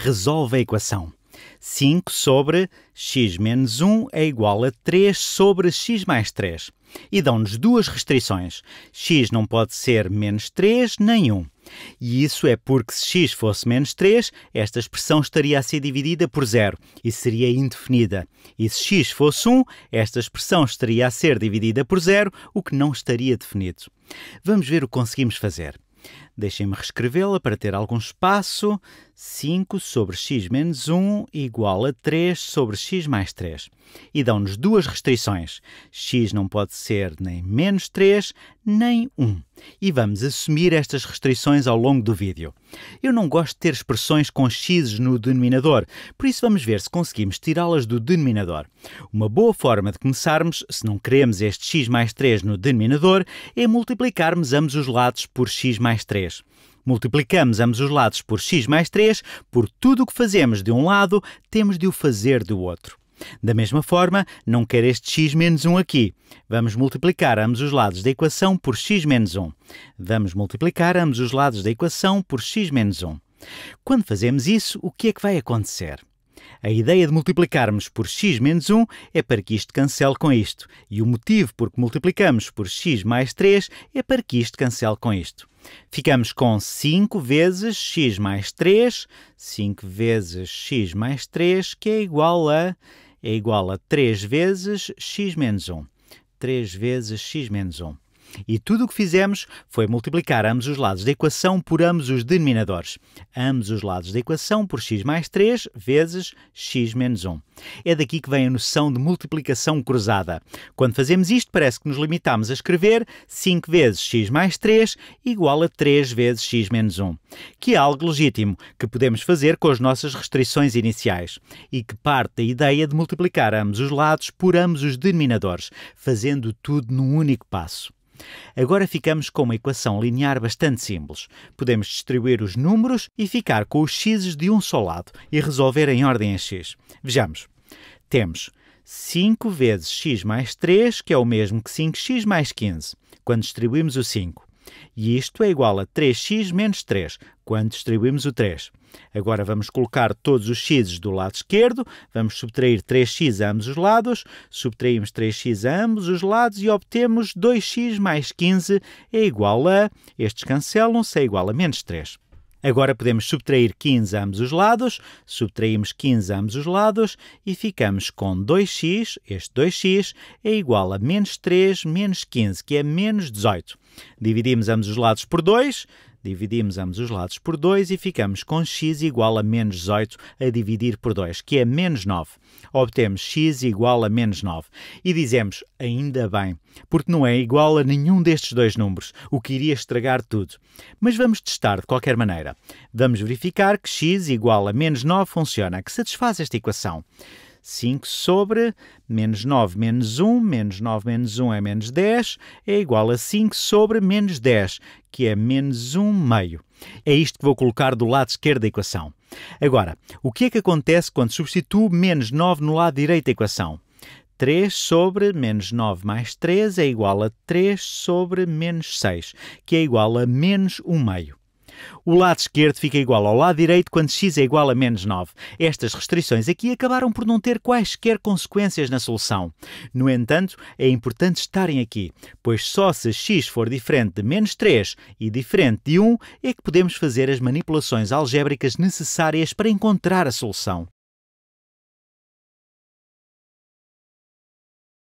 resolve a equação. 5 sobre x menos 1 é igual a 3 sobre x mais 3. E dão-nos duas restrições. x não pode ser menos 3 nem 1. E isso é porque se x fosse menos 3, esta expressão estaria a ser dividida por zero e seria indefinida. E se x fosse 1, esta expressão estaria a ser dividida por zero, o que não estaria definido. Vamos ver o que conseguimos fazer. Deixem-me reescrevê-la para ter algum espaço. 5 sobre x menos 1 igual a 3 sobre x mais 3. E dão-nos duas restrições. x não pode ser nem menos 3, nem 1. E vamos assumir estas restrições ao longo do vídeo. Eu não gosto de ter expressões com x no denominador, por isso vamos ver se conseguimos tirá-las do denominador. Uma boa forma de começarmos, se não queremos este x mais 3 no denominador, é multiplicarmos ambos os lados por x mais 3. 3. Multiplicamos ambos os lados por x mais 3, por tudo o que fazemos de um lado, temos de o fazer do outro. Da mesma forma, não quer este x menos 1 aqui. Vamos multiplicar ambos os lados da equação por x menos 1. Vamos multiplicar ambos os lados da equação por x menos 1. Quando fazemos isso, o que é que vai acontecer? A ideia de multiplicarmos por x menos 1 é para que isto cancele com isto, e o motivo por que multiplicamos por x mais 3 é para que isto cancele com isto. Ficamos com 5 vezes x mais 3. 5 vezes x mais 3, que é igual a é igual a 3 vezes x menos 1. 3 vezes x menos 1. E tudo o que fizemos foi multiplicar ambos os lados da equação por ambos os denominadores. Ambos os lados da equação por x mais 3 vezes x menos 1. É daqui que vem a noção de multiplicação cruzada. Quando fazemos isto, parece que nos limitamos a escrever 5 vezes x mais 3 igual a 3 vezes x menos 1, que é algo legítimo que podemos fazer com as nossas restrições iniciais e que parte da ideia de multiplicar ambos os lados por ambos os denominadores, fazendo tudo num único passo. Agora ficamos com uma equação linear bastante simples. Podemos distribuir os números e ficar com os x de um só lado e resolver em ordem a x. Vejamos. Temos 5 vezes x mais 3, que é o mesmo que 5x mais 15, quando distribuímos o 5. E isto é igual a 3x menos 3, quando distribuímos o 3. Agora vamos colocar todos os x do lado esquerdo, vamos subtrair 3x a ambos os lados, subtraímos 3x a ambos os lados e obtemos 2x mais 15 é igual a, estes cancelam-se, é igual a menos 3. Agora podemos subtrair 15 a ambos os lados, subtraímos 15 a ambos os lados e ficamos com 2x, este 2x é igual a menos 3 menos 15, que é menos 18. Dividimos ambos os lados por 2, dividimos ambos os lados por 2 e ficamos com x igual a menos 18 a dividir por 2, que é menos 9. Obtemos x igual a menos 9. E dizemos, ainda bem, porque não é igual a nenhum destes dois números, o que iria estragar tudo. Mas vamos testar de qualquer maneira. Vamos verificar que x igual a menos 9 funciona, que satisfaz esta equação. 5 sobre menos 9 menos 1, menos 9 menos 1 é menos 10, é igual a 5 sobre menos 10, que é menos 1 meio. É isto que vou colocar do lado esquerdo da equação. Agora, o que é que acontece quando substituo menos 9 no lado direito da equação? 3 sobre menos 9 mais 3 é igual a 3 sobre menos 6, que é igual a menos 1 meio. O lado esquerdo fica igual ao lado direito quando x é igual a menos 9. Estas restrições aqui acabaram por não ter quaisquer consequências na solução. No entanto, é importante estarem aqui, pois só se x for diferente de menos 3 e diferente de 1 é que podemos fazer as manipulações algébricas necessárias para encontrar a solução.